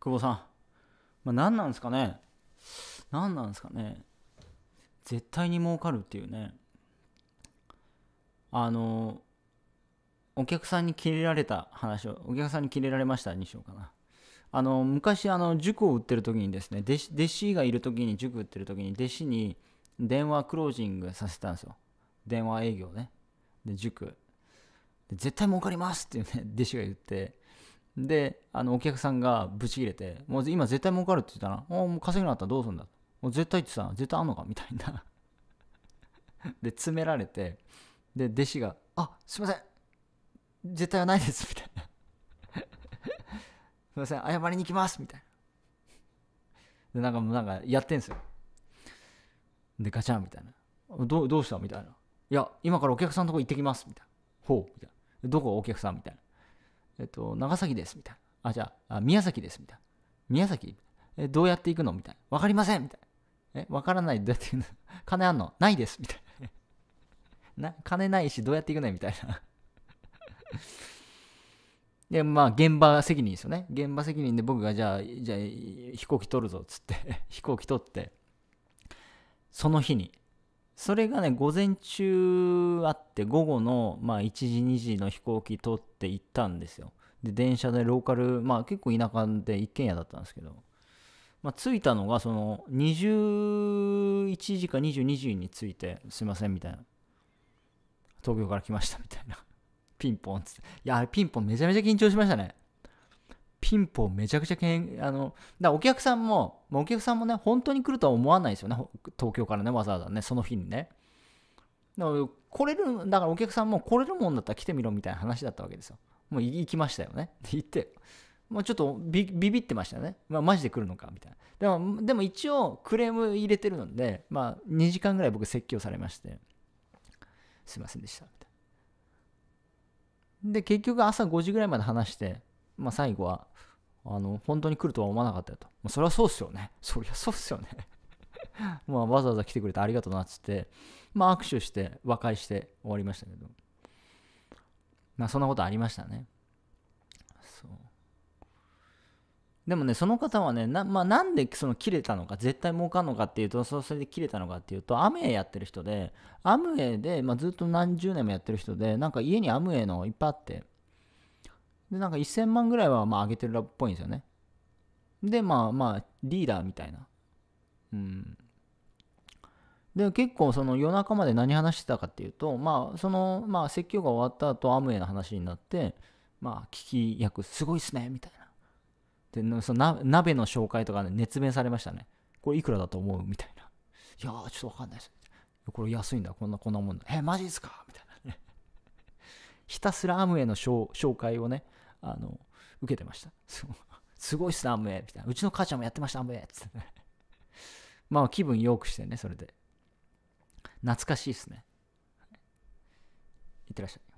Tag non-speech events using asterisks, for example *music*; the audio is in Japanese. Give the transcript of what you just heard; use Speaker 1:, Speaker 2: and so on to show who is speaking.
Speaker 1: 久保さん、まあ、何なんですかね何なんですかね絶対に儲かるっていうねあのお客さんにキレられた話をお客さんにキレられましたにしようかなあの昔あの塾を売ってる時にですね弟子弟子がいる時に塾売ってる時に弟子に電話クロージングさせたんですよ電話営業ねで塾で絶対儲かりますっていうね弟子が言ってで、あの、お客さんがぶち切れて、もう今絶対儲かるって言ったら、おもう稼ぐなったらどうするんだ。もう絶対ってさ、絶対あんのかみたいな *laughs* で、詰められて、で、弟子が、あ、すいません。絶対はないです。みたいな *laughs* すいません。謝りに行きます。みたいな。で、なんかもうなんかやってんすよ。で、ガチャンみたいな。どどうしたみたいな。いや、今からお客さんのとこ行ってきます。みたいな。ほう。みたいな。どこお客さんみたいな。えっと、長崎です、みたいな。あ、じゃあ、宮崎です、みたいな。宮崎え、どうやって行くのみたいな。わかりませんみたいな。え、わからない。どうやって行くの *laughs* 金あんのないです。みたいな。*laughs* な、金ないし、どうやって行くのみたいな。*laughs* で、まあ、現場責任ですよね。現場責任で僕が、じゃあ、じゃあ、飛行機取るぞ、つって飛行機取って、その日に、それがね、午前中あって、午後の、まあ、1時、2時の飛行機通って行ったんですよ。で、電車でローカル、まあ、結構田舎で一軒家だったんですけど、まあ、着いたのが、その、21時か22時に着いて、すいません、みたいな。東京から来ました、みたいな。ピンポンっつって。いや、ピンポンめちゃめちゃ緊張しましたね。貧乏めちゃくちゃけん、あの、だお客さんも、お客さんもね、本当に来るとは思わないですよね。東京からね、わざわざね、その日にね。だから、来れる、だからお客さんも来れるもんだったら来てみろみたいな話だったわけですよ。もう行きましたよね。*laughs* 行って、まあ、ちょっとビビってましたね。まあ、マジで来るのかみたいな。でも、でも一応クレーム入れてるので、まあ、2時間ぐらい僕説教されまして、すいませんでした。みたいな。で、結局朝5時ぐらいまで話して、まあ、最後は、あの、本当に来るとは思わなかったよと。まあ、それはそうっすよね。*laughs* そりゃそうっすよね *laughs* まあ、わざわざ来てくれてありがとうなっつって、まあ、握手して、和解して終わりましたけど。まあ、そんなことありましたね。そう。でもね、その方はね、な,、まあ、なんでその切れたのか、絶対儲かんのかっていうと、それで切れたのかっていうと、アムウェイやってる人で、アムウェイで、まあ、ずっと何十年もやってる人で、なんか家にアムウェイのいっぱいあって、で、なんか1000万ぐらいはまあ上げてるっぽいんですよね。で、まあまあ、リーダーみたいな。うん。で、結構その夜中まで何話してたかっていうと、まあ、その、まあ、説教が終わった後、アムウェイの話になって、まあ、聞き役、すごいっすね、みたいな。で、その鍋の紹介とかね、熱弁されましたね。これいくらだと思うみたいな。いやー、ちょっとわかんないです。これ安いんだ、こんな、こんなもんだ。え、マジっすかみたいなね。ひたすらアムウェイの紹介をね、あの、受けてました。*laughs* すごいっすね、アムウェイみたいな。うちの母ちゃんもやってました、アムウェイつってね。*laughs* まあ、気分よくしてね、それで。懐かしいっすね。いってらっしゃい。